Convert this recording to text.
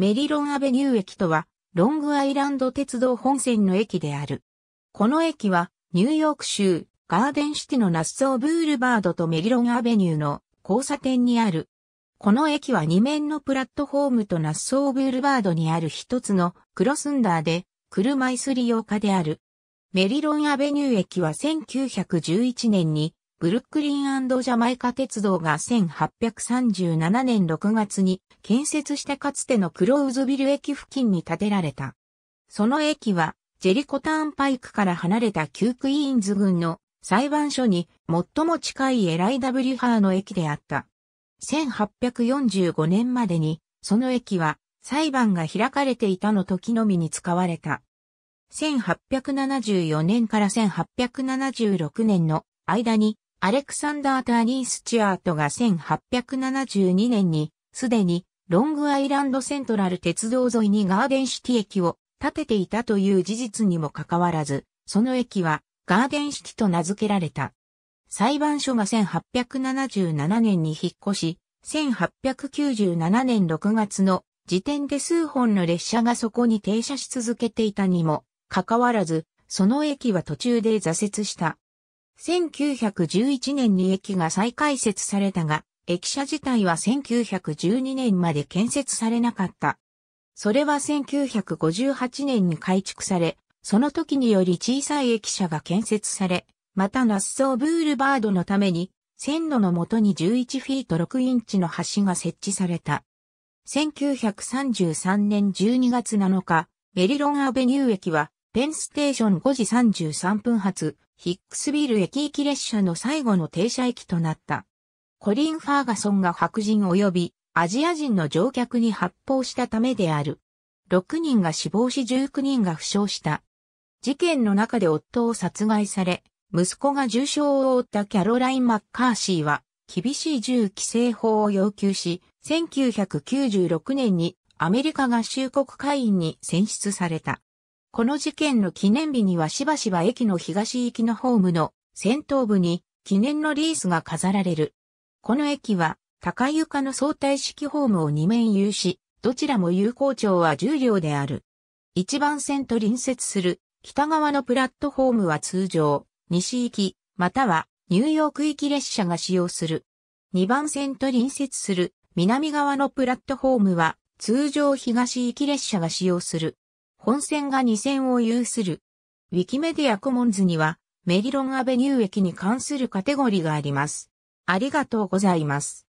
メリロンアベニュー駅とは、ロングアイランド鉄道本線の駅である。この駅は、ニューヨーク州、ガーデンシティのナッソーブールバードとメリロンアベニューの交差点にある。この駅は2面のプラットフォームとナッソーブールバードにある一つのクロスンダーで、車椅子利用家である。メリロンアベニュー駅は1911年にブルックリンジャマイカ鉄道が1837年6月に建設したかつてのクローズビル駅付近に建てられた。その駅はジェリコターンパイクから離れた旧クイーンズ郡の裁判所に最も近いエライダブリュハーの駅であった。1845年までにその駅は裁判が開かれていたの時のみに使われた。1874年から1876年の間にアレクサンダー・ターニー・スチュアートが1872年に、すでに、ロングアイランドセントラル鉄道沿いにガーデンシティ駅を建てていたという事実にもかかわらず、その駅はガーデンシティと名付けられた。裁判所が1877年に引っ越し、1897年6月の時点で数本の列車がそこに停車し続けていたにもかかわらず、その駅は途中で挫折した。1911年に駅が再開設されたが、駅舎自体は1912年まで建設されなかった。それは1958年に改築され、その時により小さい駅舎が建設され、またナッソーブールバードのために、線路のもとに11フィート6インチの橋が設置された。1933年12月7日、メリロンアベニュー駅はペンステーション5時33分発、ヒックスビル駅行き列車の最後の停車駅となった。コリン・ファーガソンが白人及びアジア人の乗客に発砲したためである。6人が死亡し19人が負傷した。事件の中で夫を殺害され、息子が重傷を負ったキャロライン・マッカーシーは、厳しい銃規制法を要求し、1996年にアメリカ合衆国会員に選出された。この事件の記念日にはしばしば駅の東行きのホームの先頭部に記念のリースが飾られる。この駅は高床の相対式ホームを2面有し、どちらも有効長は10両である。一番線と隣接する北側のプラットホームは通常、西行き、またはニューヨーク行き列車が使用する。二番線と隣接する南側のプラットホームは通常東行き列車が使用する。本線が2線を有する。ウィキメディアコモンズには、メリロンアベニュー駅に関するカテゴリがあります。ありがとうございます。